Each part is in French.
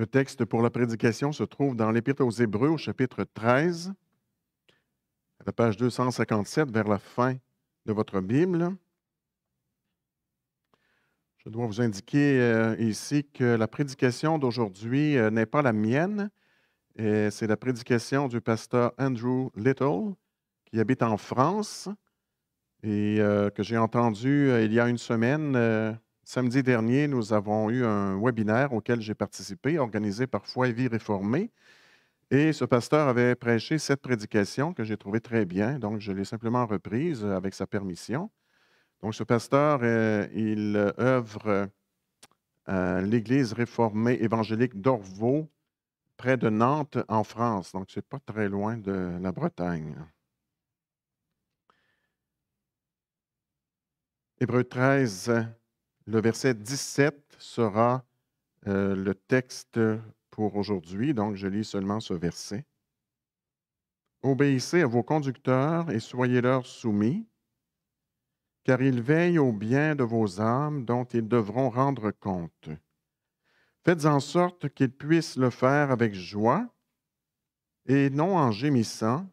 Le texte pour la prédication se trouve dans l'Épître aux Hébreux au chapitre 13, à la page 257, vers la fin de votre Bible. Je dois vous indiquer euh, ici que la prédication d'aujourd'hui euh, n'est pas la mienne. C'est la prédication du pasteur Andrew Little, qui habite en France et euh, que j'ai entendu il y a une semaine Samedi dernier, nous avons eu un webinaire auquel j'ai participé, organisé par Foi et Vie Réformée. Et ce pasteur avait prêché cette prédication que j'ai trouvée très bien, donc je l'ai simplement reprise avec sa permission. Donc ce pasteur, euh, il œuvre euh, l'Église réformée évangélique d'Orvaux, près de Nantes, en France. Donc c'est pas très loin de la Bretagne. Hébreu 13, le verset 17 sera euh, le texte pour aujourd'hui, donc je lis seulement ce verset. Obéissez à vos conducteurs et soyez-leur soumis, car ils veillent au bien de vos âmes dont ils devront rendre compte. Faites en sorte qu'ils puissent le faire avec joie et non en gémissant,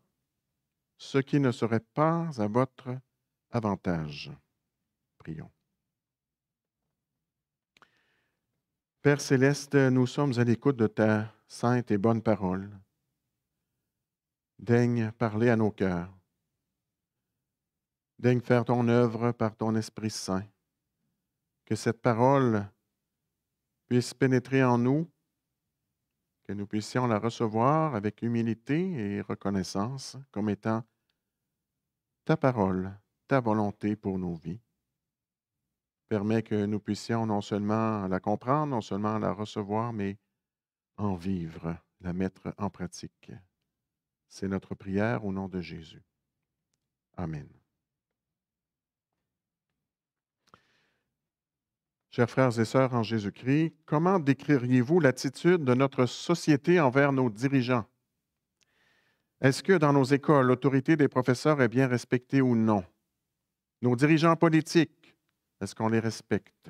ce qui ne serait pas à votre avantage. Prions. Père céleste, nous sommes à l'écoute de ta sainte et bonne parole. Daigne parler à nos cœurs. Daigne faire ton œuvre par ton Esprit Saint. Que cette parole puisse pénétrer en nous, que nous puissions la recevoir avec humilité et reconnaissance comme étant ta parole, ta volonté pour nos vies permet que nous puissions non seulement la comprendre, non seulement la recevoir, mais en vivre, la mettre en pratique. C'est notre prière au nom de Jésus. Amen. Chers frères et sœurs en Jésus-Christ, comment décririez-vous l'attitude de notre société envers nos dirigeants? Est-ce que dans nos écoles, l'autorité des professeurs est bien respectée ou non? Nos dirigeants politiques, est-ce qu'on les respecte?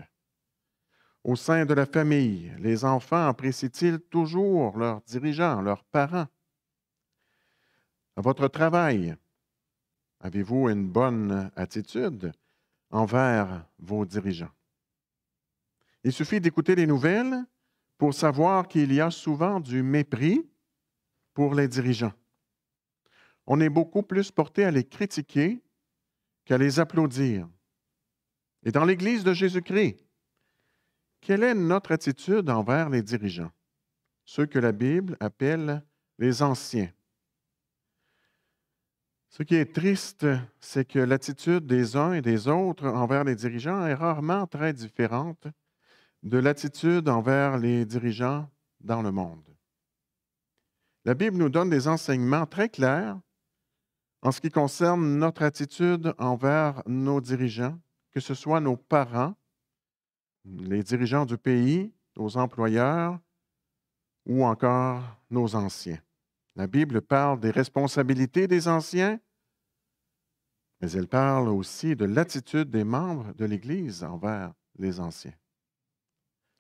Au sein de la famille, les enfants apprécient-ils toujours leurs dirigeants, leurs parents? À votre travail, avez-vous une bonne attitude envers vos dirigeants? Il suffit d'écouter les nouvelles pour savoir qu'il y a souvent du mépris pour les dirigeants. On est beaucoup plus porté à les critiquer qu'à les applaudir. Et dans l'Église de Jésus-Christ, quelle est notre attitude envers les dirigeants, ceux que la Bible appelle les anciens? Ce qui est triste, c'est que l'attitude des uns et des autres envers les dirigeants est rarement très différente de l'attitude envers les dirigeants dans le monde. La Bible nous donne des enseignements très clairs en ce qui concerne notre attitude envers nos dirigeants que ce soit nos parents, les dirigeants du pays, nos employeurs ou encore nos anciens. La Bible parle des responsabilités des anciens, mais elle parle aussi de l'attitude des membres de l'Église envers les anciens.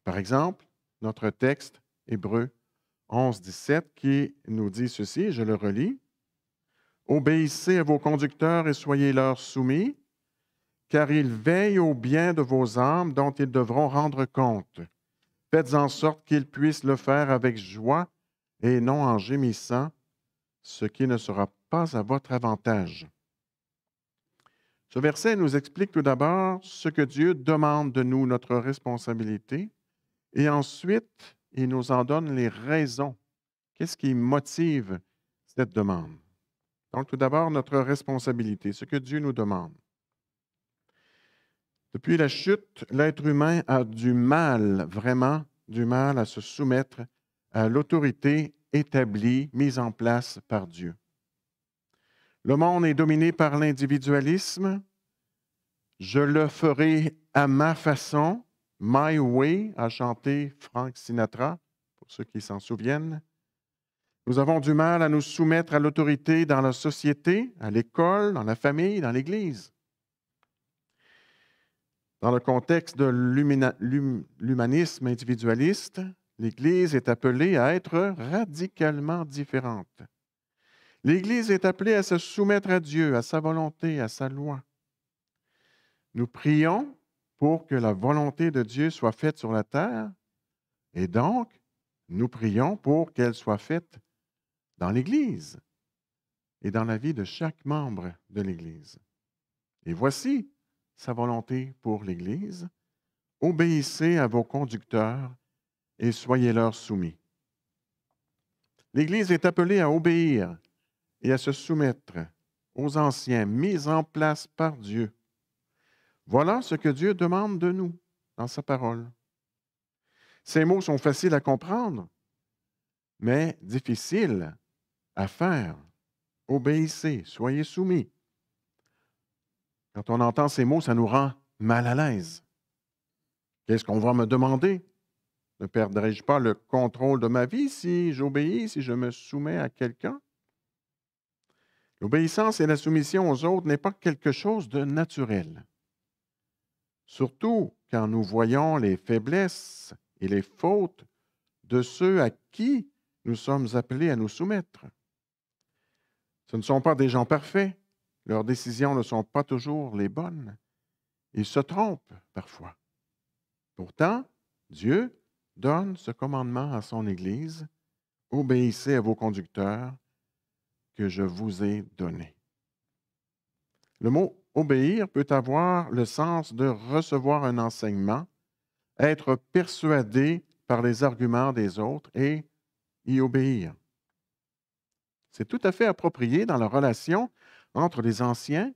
Par exemple, notre texte hébreu 11, 17 qui nous dit ceci, je le relis. Obéissez à vos conducteurs et soyez leur soumis, car il veille au bien de vos âmes dont ils devront rendre compte. Faites en sorte qu'ils puissent le faire avec joie et non en gémissant, ce qui ne sera pas à votre avantage. Ce verset nous explique tout d'abord ce que Dieu demande de nous, notre responsabilité, et ensuite il nous en donne les raisons. Qu'est-ce qui motive cette demande? Donc tout d'abord notre responsabilité, ce que Dieu nous demande. Depuis la chute, l'être humain a du mal, vraiment du mal à se soumettre à l'autorité établie, mise en place par Dieu. Le monde est dominé par l'individualisme. Je le ferai à ma façon, My Way, a chanté Frank Sinatra, pour ceux qui s'en souviennent. Nous avons du mal à nous soumettre à l'autorité dans la société, à l'école, dans la famille, dans l'Église. Dans le contexte de l'humanisme individualiste, l'Église est appelée à être radicalement différente. L'Église est appelée à se soumettre à Dieu, à sa volonté, à sa loi. Nous prions pour que la volonté de Dieu soit faite sur la terre, et donc nous prions pour qu'elle soit faite dans l'Église et dans la vie de chaque membre de l'Église. Et voici sa volonté pour l'Église. Obéissez à vos conducteurs et soyez-leur soumis. L'Église est appelée à obéir et à se soumettre aux anciens mis en place par Dieu. Voilà ce que Dieu demande de nous dans sa parole. Ces mots sont faciles à comprendre, mais difficiles à faire. Obéissez, soyez soumis. Quand on entend ces mots, ça nous rend mal à l'aise. Qu'est-ce qu'on va me demander? Ne perdrai-je pas le contrôle de ma vie si j'obéis, si je me soumets à quelqu'un? L'obéissance et la soumission aux autres n'est pas quelque chose de naturel. Surtout quand nous voyons les faiblesses et les fautes de ceux à qui nous sommes appelés à nous soumettre. Ce ne sont pas des gens parfaits, leurs décisions ne sont pas toujours les bonnes. Ils se trompent parfois. Pourtant, Dieu donne ce commandement à son Église. Obéissez à vos conducteurs que je vous ai donnés. Le mot obéir peut avoir le sens de recevoir un enseignement, être persuadé par les arguments des autres et y obéir. C'est tout à fait approprié dans la relation entre les anciens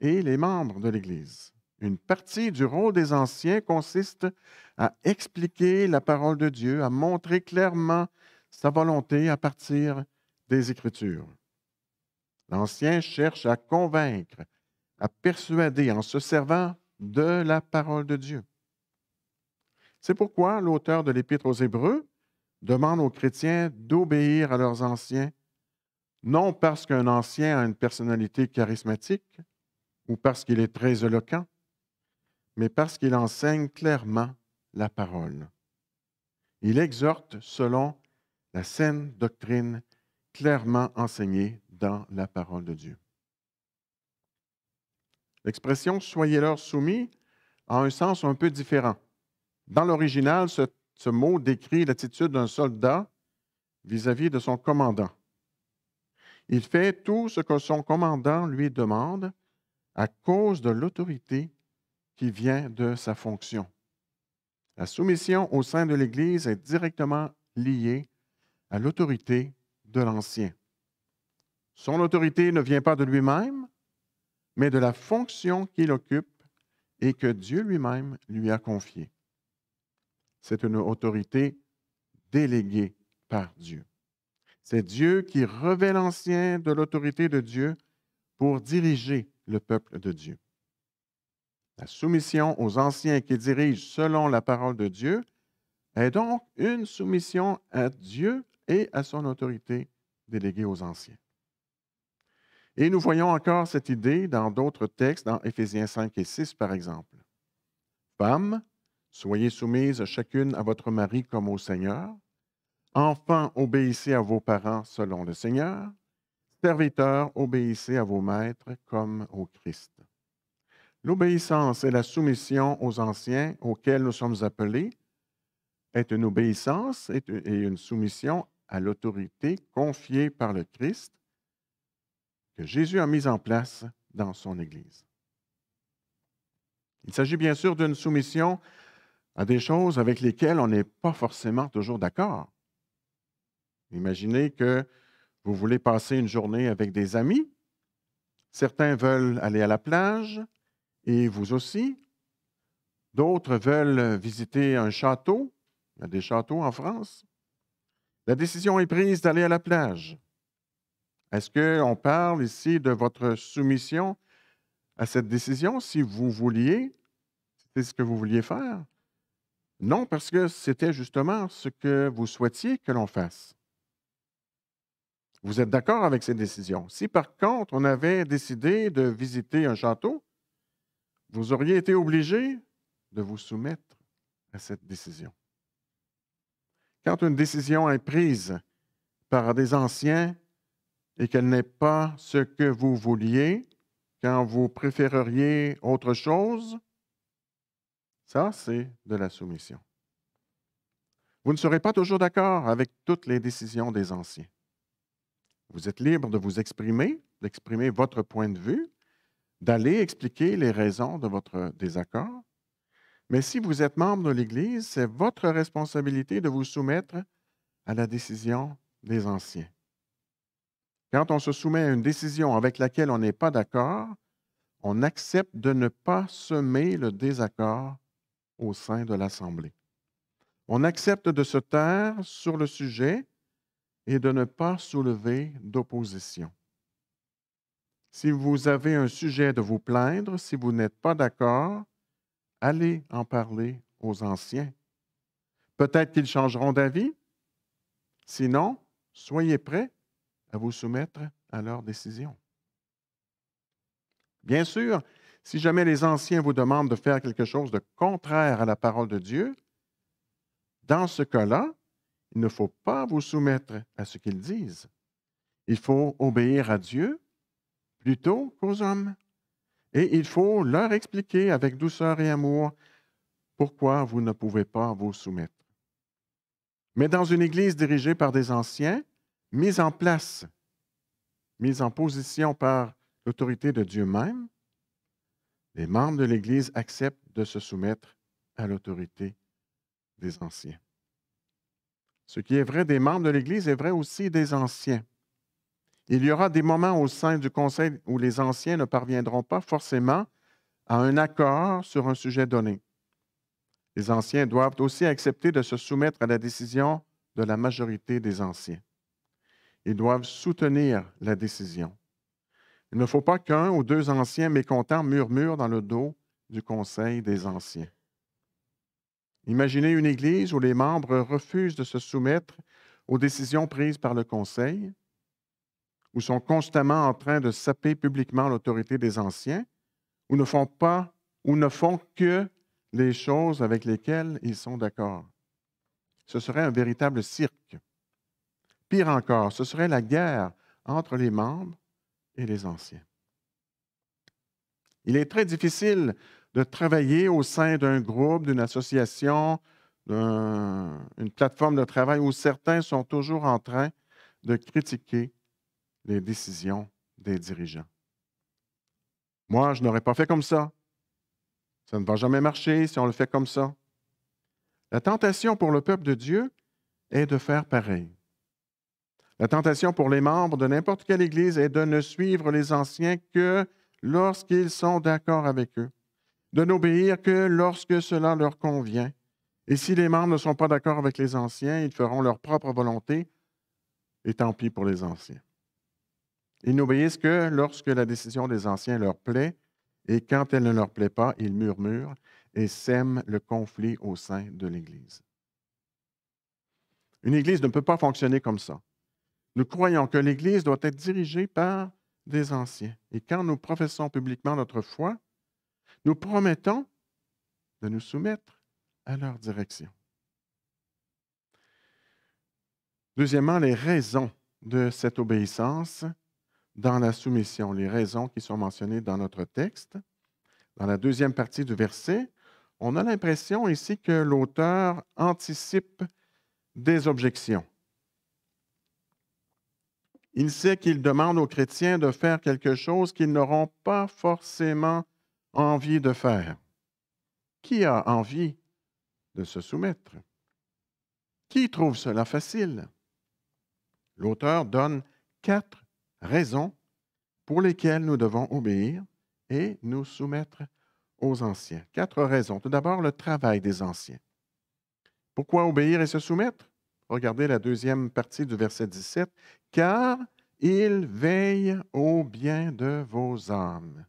et les membres de l'Église. Une partie du rôle des anciens consiste à expliquer la parole de Dieu, à montrer clairement sa volonté à partir des Écritures. L'ancien cherche à convaincre, à persuader en se servant de la parole de Dieu. C'est pourquoi l'auteur de l'Épître aux Hébreux demande aux chrétiens d'obéir à leurs anciens non parce qu'un ancien a une personnalité charismatique ou parce qu'il est très éloquent, mais parce qu'il enseigne clairement la parole. Il exhorte selon la saine doctrine clairement enseignée dans la parole de Dieu. L'expression Soyez-leur soumis a un sens un peu différent. Dans l'original, ce, mot décrit l'attitude d'un soldat vis à -vis de son commandant. Il fait tout ce que son commandant lui demande à cause de l'autorité qui vient de sa fonction. La soumission au sein de l'Église est directement liée à l'autorité de l'Ancien. Son autorité ne vient pas de lui-même, mais de la fonction qu'il occupe et que Dieu lui-même lui a confiée. C'est une autorité déléguée par Dieu. C'est Dieu qui revêt l'ancien de l'autorité de Dieu pour diriger le peuple de Dieu. La soumission aux anciens qui dirigent selon la parole de Dieu est donc une soumission à Dieu et à son autorité déléguée aux anciens. Et nous voyons encore cette idée dans d'autres textes, dans Éphésiens 5 et 6 par exemple. Femmes, soyez soumises chacune à votre mari comme au Seigneur, Enfants, obéissez à vos parents selon le Seigneur. Serviteurs, obéissez à vos maîtres comme au Christ. L'obéissance et la soumission aux anciens auxquels nous sommes appelés est une obéissance et une soumission à l'autorité confiée par le Christ que Jésus a mise en place dans son Église. Il s'agit bien sûr d'une soumission à des choses avec lesquelles on n'est pas forcément toujours d'accord. Imaginez que vous voulez passer une journée avec des amis. Certains veulent aller à la plage et vous aussi. D'autres veulent visiter un château. Il y a des châteaux en France. La décision est prise d'aller à la plage. Est-ce qu'on parle ici de votre soumission à cette décision si vous vouliez, c'est ce que vous vouliez faire? Non, parce que c'était justement ce que vous souhaitiez que l'on fasse. Vous êtes d'accord avec ces décisions. Si par contre on avait décidé de visiter un château, vous auriez été obligé de vous soumettre à cette décision. Quand une décision est prise par des anciens et qu'elle n'est pas ce que vous vouliez, quand vous préféreriez autre chose, ça, c'est de la soumission. Vous ne serez pas toujours d'accord avec toutes les décisions des anciens. Vous êtes libre de vous exprimer, d'exprimer votre point de vue, d'aller expliquer les raisons de votre désaccord. Mais si vous êtes membre de l'Église, c'est votre responsabilité de vous soumettre à la décision des anciens. Quand on se soumet à une décision avec laquelle on n'est pas d'accord, on accepte de ne pas semer le désaccord au sein de l'Assemblée. On accepte de se taire sur le sujet et de ne pas soulever d'opposition. Si vous avez un sujet de vous plaindre, si vous n'êtes pas d'accord, allez en parler aux anciens. Peut-être qu'ils changeront d'avis. Sinon, soyez prêts à vous soumettre à leur décision. Bien sûr, si jamais les anciens vous demandent de faire quelque chose de contraire à la parole de Dieu, dans ce cas-là, il ne faut pas vous soumettre à ce qu'ils disent. Il faut obéir à Dieu plutôt qu'aux hommes. Et il faut leur expliquer avec douceur et amour pourquoi vous ne pouvez pas vous soumettre. Mais dans une Église dirigée par des anciens, mise en place, mise en position par l'autorité de Dieu même, les membres de l'Église acceptent de se soumettre à l'autorité des anciens. Ce qui est vrai des membres de l'Église est vrai aussi des anciens. Il y aura des moments au sein du Conseil où les anciens ne parviendront pas forcément à un accord sur un sujet donné. Les anciens doivent aussi accepter de se soumettre à la décision de la majorité des anciens. Ils doivent soutenir la décision. Il ne faut pas qu'un ou deux anciens mécontents murmurent dans le dos du Conseil des anciens. Imaginez une Église où les membres refusent de se soumettre aux décisions prises par le Conseil, où sont constamment en train de saper publiquement l'autorité des anciens, ou ne font pas ou ne font que les choses avec lesquelles ils sont d'accord. Ce serait un véritable cirque. Pire encore, ce serait la guerre entre les membres et les anciens. Il est très difficile de travailler au sein d'un groupe, d'une association, d'une plateforme de travail où certains sont toujours en train de critiquer les décisions des dirigeants. Moi, je n'aurais pas fait comme ça. Ça ne va jamais marcher si on le fait comme ça. La tentation pour le peuple de Dieu est de faire pareil. La tentation pour les membres de n'importe quelle Église est de ne suivre les anciens que lorsqu'ils sont d'accord avec eux de n'obéir que lorsque cela leur convient. Et si les membres ne sont pas d'accord avec les anciens, ils feront leur propre volonté, et tant pis pour les anciens. Ils n'obéissent que lorsque la décision des anciens leur plaît, et quand elle ne leur plaît pas, ils murmurent et sèment le conflit au sein de l'Église. Une Église ne peut pas fonctionner comme ça. Nous croyons que l'Église doit être dirigée par des anciens. Et quand nous professons publiquement notre foi, nous promettons de nous soumettre à leur direction. Deuxièmement, les raisons de cette obéissance dans la soumission, les raisons qui sont mentionnées dans notre texte. Dans la deuxième partie du verset, on a l'impression ici que l'auteur anticipe des objections. Il sait qu'il demande aux chrétiens de faire quelque chose qu'ils n'auront pas forcément envie de faire? Qui a envie de se soumettre? Qui trouve cela facile? L'auteur donne quatre raisons pour lesquelles nous devons obéir et nous soumettre aux anciens. Quatre raisons. Tout d'abord, le travail des anciens. Pourquoi obéir et se soumettre? Regardez la deuxième partie du verset 17. Car ils veillent au bien de vos âmes.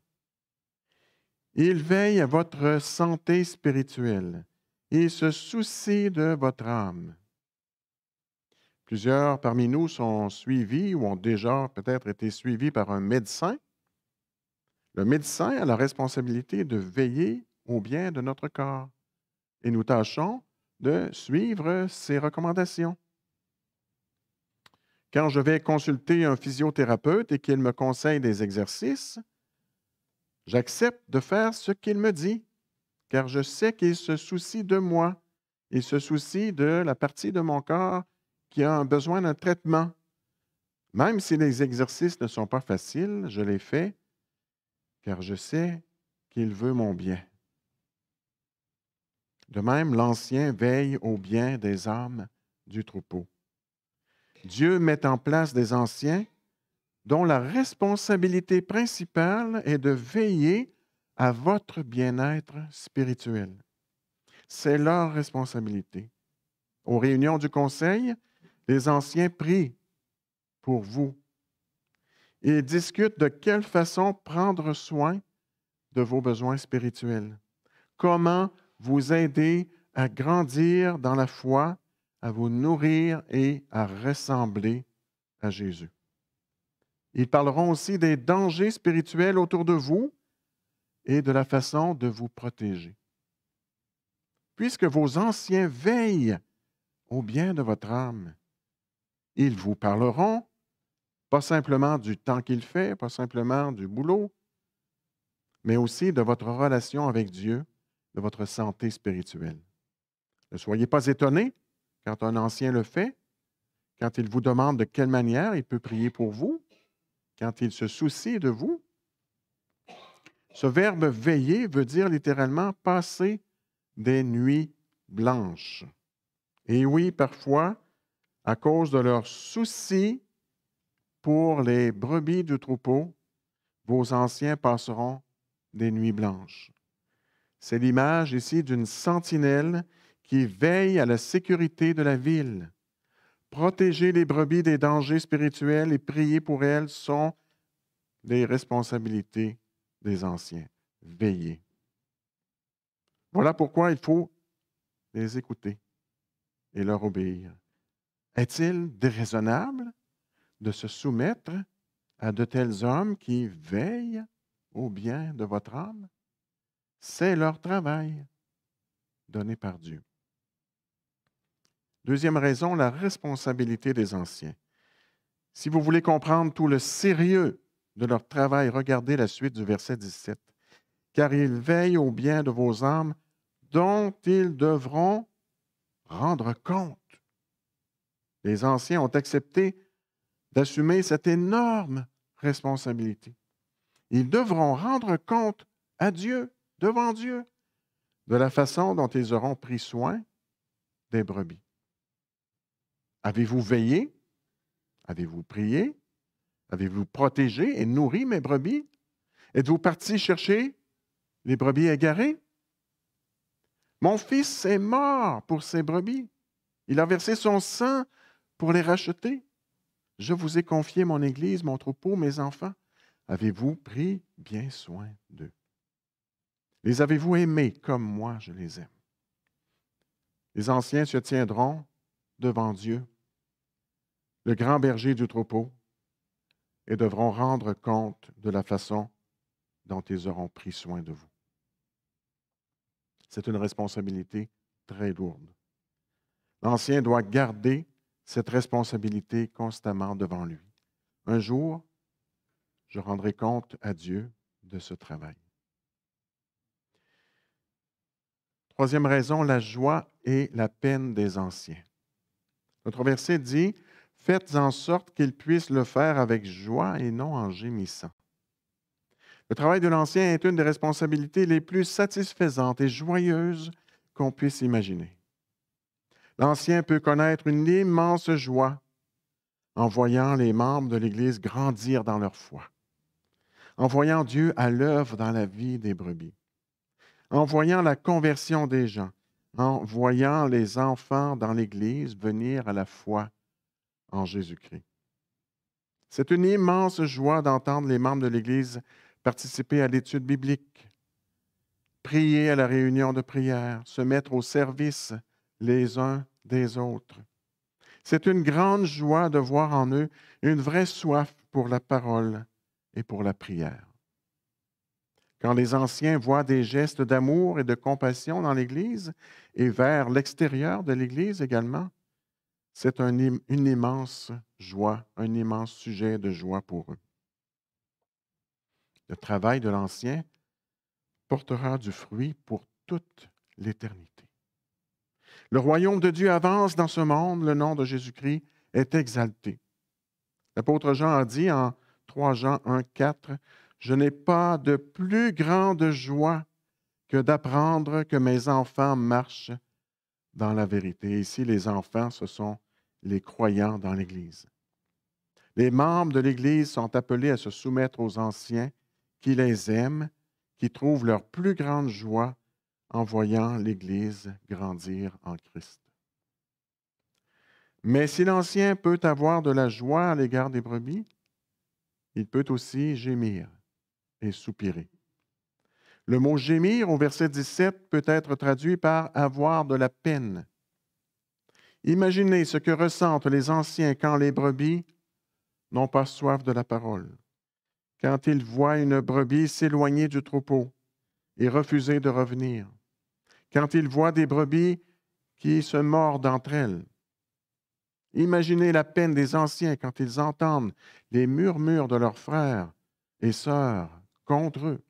Il veille à votre santé spirituelle et se soucie de votre âme. Plusieurs parmi nous sont suivis ou ont déjà peut-être été suivis par un médecin. Le médecin a la responsabilité de veiller au bien de notre corps et nous tâchons de suivre ses recommandations. Quand je vais consulter un physiothérapeute et qu'il me conseille des exercices, J'accepte de faire ce qu'il me dit, car je sais qu'il se soucie de moi. Il se soucie de la partie de mon corps qui a besoin d'un traitement. Même si les exercices ne sont pas faciles, je les fais, car je sais qu'il veut mon bien. De même, l'ancien veille au bien des âmes du troupeau. Dieu met en place des anciens dont la responsabilité principale est de veiller à votre bien-être spirituel. C'est leur responsabilité. Aux réunions du Conseil, les anciens prient pour vous. Ils discutent de quelle façon prendre soin de vos besoins spirituels, comment vous aider à grandir dans la foi, à vous nourrir et à ressembler à Jésus. Ils parleront aussi des dangers spirituels autour de vous et de la façon de vous protéger. Puisque vos anciens veillent au bien de votre âme, ils vous parleront pas simplement du temps qu'il fait, pas simplement du boulot, mais aussi de votre relation avec Dieu, de votre santé spirituelle. Ne soyez pas étonnés quand un ancien le fait, quand il vous demande de quelle manière il peut prier pour vous, quand ils se soucient de vous. Ce verbe veiller veut dire littéralement passer des nuits blanches. Et oui, parfois, à cause de leur souci pour les brebis du troupeau, vos anciens passeront des nuits blanches. C'est l'image ici d'une sentinelle qui veille à la sécurité de la ville protéger les brebis des dangers spirituels et prier pour elles sont les responsabilités des anciens. Veiller. Voilà pourquoi il faut les écouter et leur obéir. Est-il déraisonnable de se soumettre à de tels hommes qui veillent au bien de votre âme? C'est leur travail donné par Dieu. Deuxième raison, la responsabilité des anciens. Si vous voulez comprendre tout le sérieux de leur travail, regardez la suite du verset 17. Car ils veillent au bien de vos âmes dont ils devront rendre compte. Les anciens ont accepté d'assumer cette énorme responsabilité. Ils devront rendre compte à Dieu, devant Dieu, de la façon dont ils auront pris soin des brebis. Avez-vous veillé? Avez-vous prié? Avez-vous protégé et nourri mes brebis? Êtes-vous parti chercher les brebis égarées? Mon fils est mort pour ses brebis. Il a versé son sang pour les racheter. Je vous ai confié mon Église, mon troupeau, mes enfants. Avez-vous pris bien soin d'eux? Les avez-vous aimés comme moi je les aime? Les anciens se tiendront devant Dieu le grand berger du troupeau, et devront rendre compte de la façon dont ils auront pris soin de vous. C'est une responsabilité très lourde. L'ancien doit garder cette responsabilité constamment devant lui. Un jour, je rendrai compte à Dieu de ce travail. Troisième raison, la joie et la peine des anciens. Notre verset dit, Faites en sorte qu'ils puissent le faire avec joie et non en gémissant. Le travail de l'ancien est une des responsabilités les plus satisfaisantes et joyeuses qu'on puisse imaginer. L'ancien peut connaître une immense joie en voyant les membres de l'Église grandir dans leur foi, en voyant Dieu à l'œuvre dans la vie des brebis, en voyant la conversion des gens, en voyant les enfants dans l'Église venir à la foi Jésus-Christ. C'est une immense joie d'entendre les membres de l'Église participer à l'étude biblique, prier à la réunion de prière, se mettre au service les uns des autres. C'est une grande joie de voir en eux une vraie soif pour la parole et pour la prière. Quand les anciens voient des gestes d'amour et de compassion dans l'Église et vers l'extérieur de l'Église également, c'est une immense joie, un immense sujet de joie pour eux. Le travail de l'Ancien portera du fruit pour toute l'éternité. Le royaume de Dieu avance dans ce monde, le nom de Jésus-Christ est exalté. L'apôtre Jean a dit en 3 Jean 1, 4, Je n'ai pas de plus grande joie que d'apprendre que mes enfants marchent dans la vérité. Ici, les enfants, se sont les croyants dans l'Église. Les membres de l'Église sont appelés à se soumettre aux anciens qui les aiment, qui trouvent leur plus grande joie en voyant l'Église grandir en Christ. Mais si l'ancien peut avoir de la joie à l'égard des brebis, il peut aussi gémir et soupirer. Le mot gémir au verset 17 peut être traduit par avoir de la peine Imaginez ce que ressentent les anciens quand les brebis n'ont pas soif de la parole, quand ils voient une brebis s'éloigner du troupeau et refuser de revenir, quand ils voient des brebis qui se mordent entre elles. Imaginez la peine des anciens quand ils entendent les murmures de leurs frères et sœurs contre eux.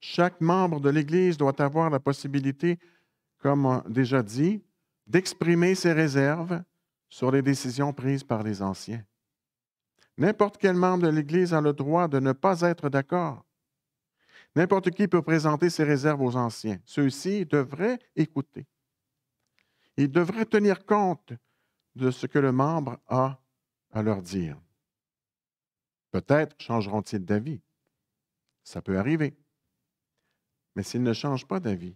Chaque membre de l'Église doit avoir la possibilité comme déjà dit, d'exprimer ses réserves sur les décisions prises par les anciens. N'importe quel membre de l'Église a le droit de ne pas être d'accord. N'importe qui peut présenter ses réserves aux anciens. Ceux-ci devraient écouter. Ils devraient tenir compte de ce que le membre a à leur dire. Peut-être changeront-ils d'avis. Ça peut arriver. Mais s'ils ne changent pas d'avis,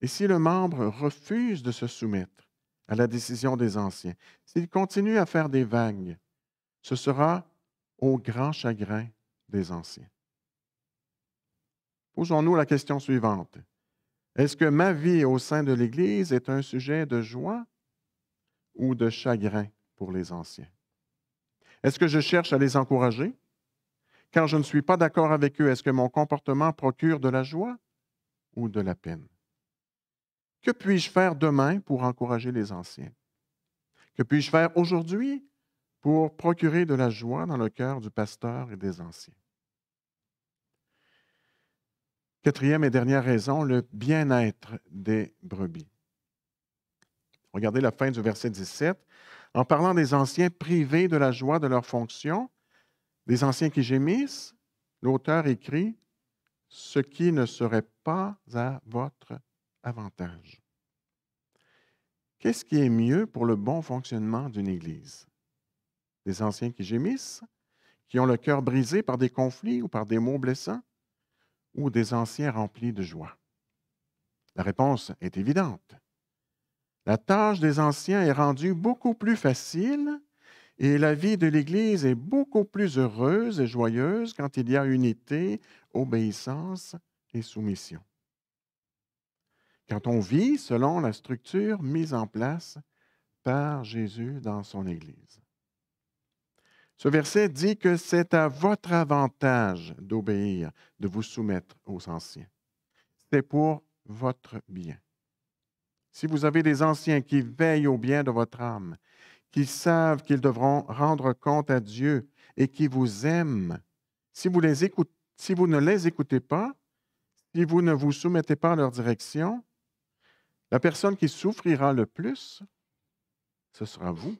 et si le membre refuse de se soumettre à la décision des anciens, s'il continue à faire des vagues, ce sera au grand chagrin des anciens. Posons-nous la question suivante. Est-ce que ma vie au sein de l'Église est un sujet de joie ou de chagrin pour les anciens? Est-ce que je cherche à les encourager? Quand je ne suis pas d'accord avec eux, est-ce que mon comportement procure de la joie ou de la peine? Que puis-je faire demain pour encourager les anciens? Que puis-je faire aujourd'hui pour procurer de la joie dans le cœur du pasteur et des anciens? Quatrième et dernière raison, le bien-être des brebis. Regardez la fin du verset 17. En parlant des anciens privés de la joie de leur fonction, des anciens qui gémissent, l'auteur écrit Ce qui ne serait pas à votre Qu'est-ce qui est mieux pour le bon fonctionnement d'une Église? Des anciens qui gémissent, qui ont le cœur brisé par des conflits ou par des mots blessants, ou des anciens remplis de joie? La réponse est évidente. La tâche des anciens est rendue beaucoup plus facile et la vie de l'Église est beaucoup plus heureuse et joyeuse quand il y a unité, obéissance et soumission quand on vit selon la structure mise en place par Jésus dans son Église. Ce verset dit que c'est à votre avantage d'obéir, de vous soumettre aux anciens. C'est pour votre bien. Si vous avez des anciens qui veillent au bien de votre âme, qui savent qu'ils devront rendre compte à Dieu et qui vous aiment, si vous, si vous ne les écoutez pas, si vous ne vous soumettez pas à leur direction, la personne qui souffrira le plus, ce sera vous.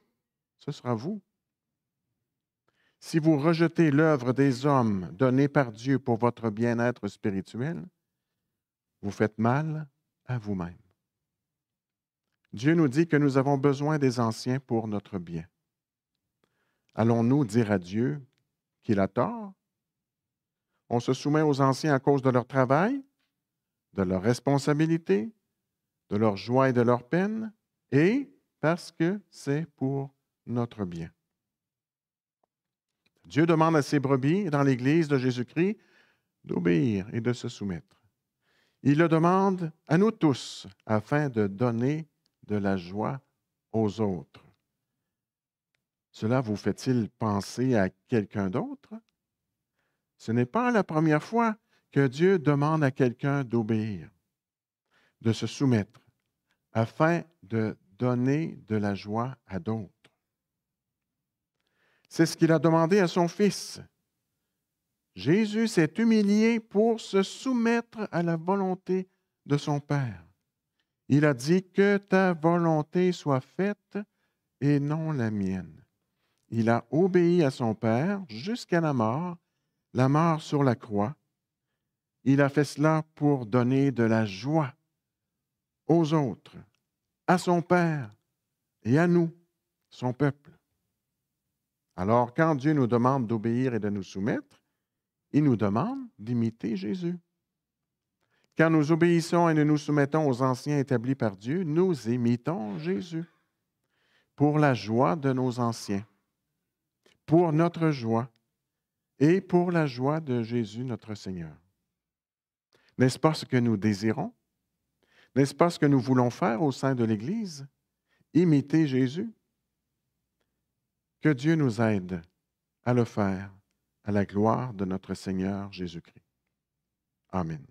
Ce sera vous. Si vous rejetez l'œuvre des hommes donnée par Dieu pour votre bien-être spirituel, vous faites mal à vous-même. Dieu nous dit que nous avons besoin des anciens pour notre bien. Allons-nous dire à Dieu qu'il a tort? On se soumet aux anciens à cause de leur travail, de leur responsabilité, de leur joie et de leur peine, et parce que c'est pour notre bien. Dieu demande à ses brebis dans l'Église de Jésus-Christ d'obéir et de se soumettre. Il le demande à nous tous afin de donner de la joie aux autres. Cela vous fait-il penser à quelqu'un d'autre? Ce n'est pas la première fois que Dieu demande à quelqu'un d'obéir de se soumettre afin de donner de la joie à d'autres. C'est ce qu'il a demandé à son Fils. Jésus s'est humilié pour se soumettre à la volonté de son Père. Il a dit que ta volonté soit faite et non la mienne. Il a obéi à son Père jusqu'à la mort, la mort sur la croix. Il a fait cela pour donner de la joie aux autres, à son Père et à nous, son peuple. Alors, quand Dieu nous demande d'obéir et de nous soumettre, il nous demande d'imiter Jésus. Quand nous obéissons et nous nous soumettons aux anciens établis par Dieu, nous imitons Jésus pour la joie de nos anciens, pour notre joie et pour la joie de Jésus notre Seigneur. N'est-ce pas ce que nous désirons n'est-ce pas ce que nous voulons faire au sein de l'Église? Imiter Jésus. Que Dieu nous aide à le faire à la gloire de notre Seigneur Jésus-Christ. Amen.